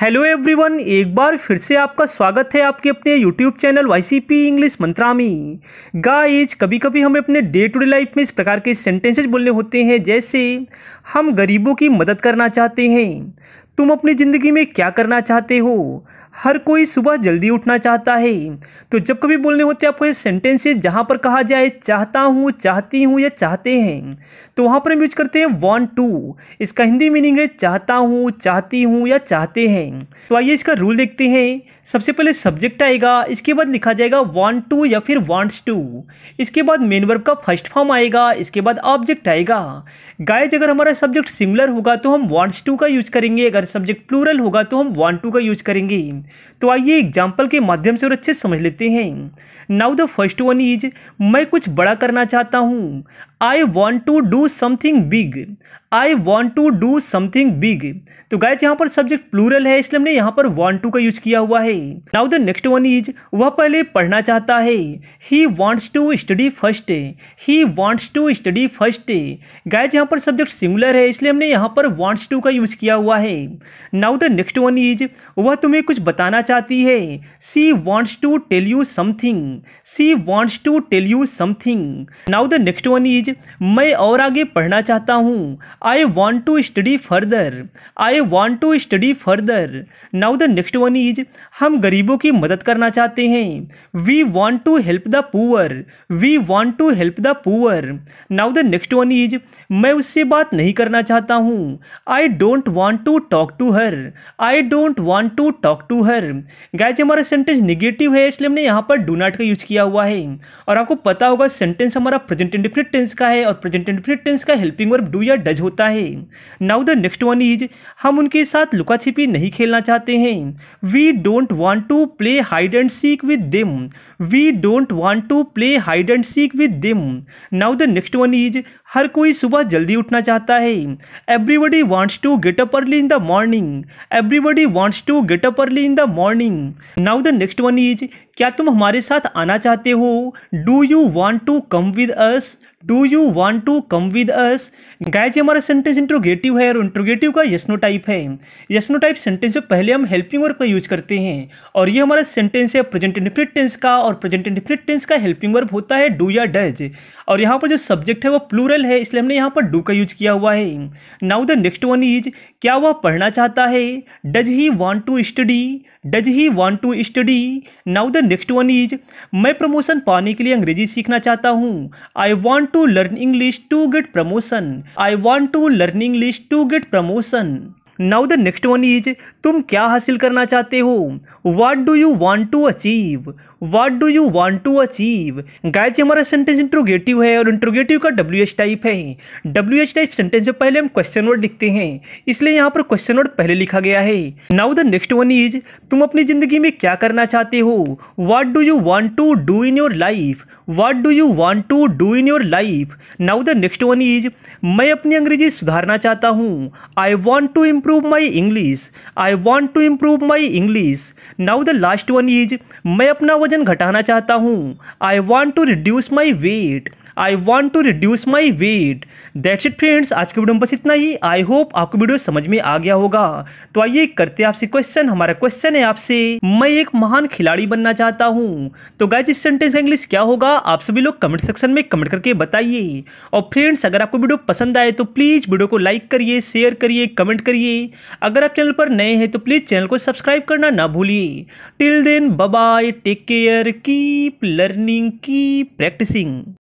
Hello everyone एक बार फिर से आपका स्वागत है आपके अपने YouTube channel YCP English Mantra में गाइज कभी कभी हमें अपने डे टू डे लाइफ में इस प्रकार के सेंटेंसेज बोलने होते हैं जैसे हम गरीबों की मदद करना चाहते हैं तुम अपनी ज़िंदगी में क्या करना चाहते हो हर कोई सुबह जल्दी उठना चाहता है तो जब कभी बोलने होते आपको ये सेंटेंसेज जहाँ पर कहा जाए चाहता हूँ चाहती हूँ या चाहते हैं तो वहाँ पर हम यूज करते हैं वन टू इसका हिंदी मीनिंग है चाहता हूँ चाहती हूँ या चाहते हैं तो आइए इसका रूल देखते हैं सबसे पहले सब्जेक्ट आएगा इसके बाद लिखा जाएगा वन टू या फिर वॉन्ट्स टू इसके बाद मेन वर्ब का फर्स्ट फॉर्म आएगा इसके बाद ऑब्जेक्ट आएगा गाइज अगर हमारा सब्जेक्ट सिमिलर होगा तो हम वांट्स टू का यूज करेंगे अगर सब्जेक्ट प्लूरल होगा तो हम वन टू का यूज करेंगे तो आइए एग्जाम्पल के माध्यम से और अच्छे समझ लेते हैं now the first one is मैं कुछ बड़ा करना चाहता हूँ I want to do something big I want to do something big तो गायज यहाँ पर सब्जेक्ट प्लूरल है इसलिए हमने यहाँ पर वॉन्ट टू का यूज किया हुआ है now the next one is वह पहले पढ़ना चाहता है he wants to study first he wants to study first guys यहाँ पर सब्जेक्ट सिंगुलर है इसलिए हमने यहाँ पर वॉन्ट्स टू का यूज किया हुआ है now the next one is वह तुम्हें कुछ बताना चाहती है she wants to tell you something she wants to tell you something now the next one is मैं और आगे पढ़ना चाहता हूँ I want to study further I want to study further now the next one is हम गरीबों की मदद करना चाहते हैं we want to help the poor we want to help the poor now the next one is मैं उससे बात नहीं करना चाहता हूँ I don't want to talk to her I don't want to talk to her guys हमारा sentence negative है इसलिए हमने यहाँ पर डोनाट का यूज किया हुआ है और आपको पता होगा सेंटेंस हमारा प्रेजेंट इंडिफिनिट टेंस का है और प्रेजेंट इंडिफिनिट टेंस का हेल्पिंग वर्ब डू या डज होता है now the next one is हम उनके साथ लुका छिपी नहीं खेलना चाहते हैं we don't want to play hide and seek with them we don't want to play hide and seek with them now the next one is हर कोई सुबह जल्दी उठना चाहता है everybody wants to get up early in the morning everybody wants to get up early in the morning now the next one is क्या तुम हमारे साथ आना चाहते हो do you want to come with us do you want to come with us guys हमारा sentence interrogative है और इंट्रोगेटिव का यशनो टाइप है यशनो टाइप सेंटेंस में पहले हम हेल्पिंग वर्ब का यूज करते हैं और ये हमारा सेंटेंस है प्रेजेंट इंडिफिनिट टेंस का और प्रेजेंट इंडिफिनिट टेंस का हेल्पिंग वर्ब होता है डू या डज और यहाँ पर जो सब्जेक्ट है वो प्लूरल है इसलिए हमने यहाँ पर डू का यूज किया हुआ है now the next one is क्या वह पढ़ना चाहता है does he want to study does he want to study now the next one is मैं प्रमोशन पाने के लिए अंग्रेजी सीखना चाहता हूँ I want to learn English to get promotion. I want to learn English to get promotion. Now the next one is तुम क्या हासिल करना चाहते हो what do you want to achieve what do you want to achieve guys हमारा sentence interrogative है और interrogative का डब्ल्यू एच टाइप है डब्ल्यू एच टाइप सेंटेंस से पहले हम क्वेश्चन वर्ड लिखते हैं इसलिए यहाँ पर क्वेश्चन वर्ड पहले लिखा गया है now the next one is तुम अपनी जिंदगी में क्या करना चाहते हो what do you want to do in your life what do you want to do in your life now the next one is मैं अपनी अंग्रेजी सुधारना चाहता हूँ I want to improve improve my English. I want to improve my English. Now the last one is मैं अपना वजन घटाना चाहता हूँ I want to reduce my weight. I want to reduce my weight that's it friends आज के video में बस इतना ही आई होप आपको वीडियो समझ में आ गया होगा तो आइए करते आपसे क्वेश्चन हमारा क्वेश्चन है आपसे मैं एक महान खिलाड़ी बनना चाहता हूँ तो गाइज इस सेंटेंस का इंग्लिश क्या होगा आप सभी लोग कमेंट सेक्शन में कमेंट करके बताइए और फ्रेंड्स अगर आपको वीडियो पसंद आए तो प्लीज़ वीडियो को लाइक करिए शेयर करिए कमेंट करिए अगर आप चैनल पर नए हैं तो प्लीज़ चैनल को सब्सक्राइब करना ना भूलिए till then bye take care keep learning keep practising